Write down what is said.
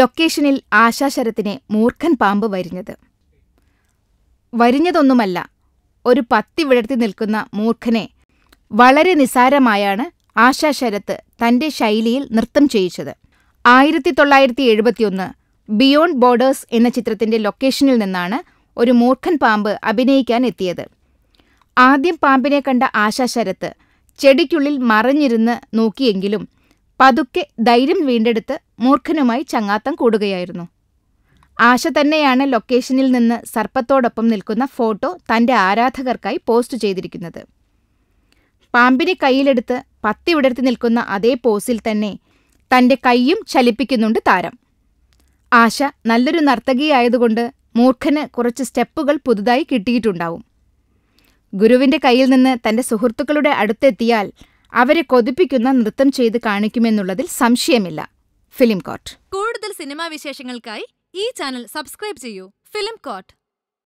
ലൊക്കേഷനിൽ ആശാശരത്തിനെ മൂർഖൻ പാമ്പ് വരിഞ്ഞത് വരിഞ്ഞതൊന്നുമല്ല ഒരു പത്തി വിടർത്തി നിൽക്കുന്ന മൂർഖനെ വളരെ നിസാരമായാണ് ആശാശരത്ത് തന്റെ ശൈലിയിൽ നൃത്തം ചെയ്യിച്ചത് ആയിരത്തി തൊള്ളായിരത്തി എഴുപത്തിയൊന്ന് ബിയോണ്ട് ബോർഡേഴ്സ് എന്ന ചിത്രത്തിന്റെ ലൊക്കേഷനിൽ നിന്നാണ് ഒരു മൂർഖൻ പാമ്പ് അഭിനയിക്കാൻ എത്തിയത് ആദ്യം പാമ്പിനെ കണ്ട ആശാശരത്ത് ചെടിക്കുള്ളിൽ മറഞ്ഞിരുന്ന് നോക്കിയെങ്കിലും പതുക്കെ ധൈര്യം വീണ്ടെടുത്ത് മൂർഖനുമായി ചങ്ങാത്തം കൂടുകയായിരുന്നു ആശ തന്നെയാണ് ലൊക്കേഷനിൽ നിന്ന് സർപ്പത്തോടൊപ്പം നിൽക്കുന്ന ഫോട്ടോ തന്റെ ആരാധകർക്കായി പോസ്റ്റ് ചെയ്തിരിക്കുന്നത് പാമ്പിനെ കയ്യിലെടുത്ത് പത്തി ഉടർത്തി നിൽക്കുന്ന അതേ പോസിൽ തന്നെ തന്റെ കൈയും ചലിപ്പിക്കുന്നുണ്ട് താരം ആശ നല്ലൊരു നർത്തകിയായതുകൊണ്ട് മൂർഖന് കുറച്ച് സ്റ്റെപ്പുകൾ പുതുതായി കിട്ടിയിട്ടുണ്ടാവും ഗുരുവിന്റെ കയ്യിൽ നിന്ന് തന്റെ സുഹൃത്തുക്കളുടെ അടുത്തെത്തിയാൽ അവരെ കൊതിപ്പിക്കുന്ന നൃത്തം ചെയ്ത് കാണിക്കുമെന്നുള്ളതിൽ സംശയമില്ല ഫിലിം കോട്ട് കൂടുതൽ സിനിമാ വിശേഷങ്ങൾക്കായി ഈ ചാനൽ സബ്സ്ക്രൈബ് ചെയ്യൂ ഫിലിം കോട്ട്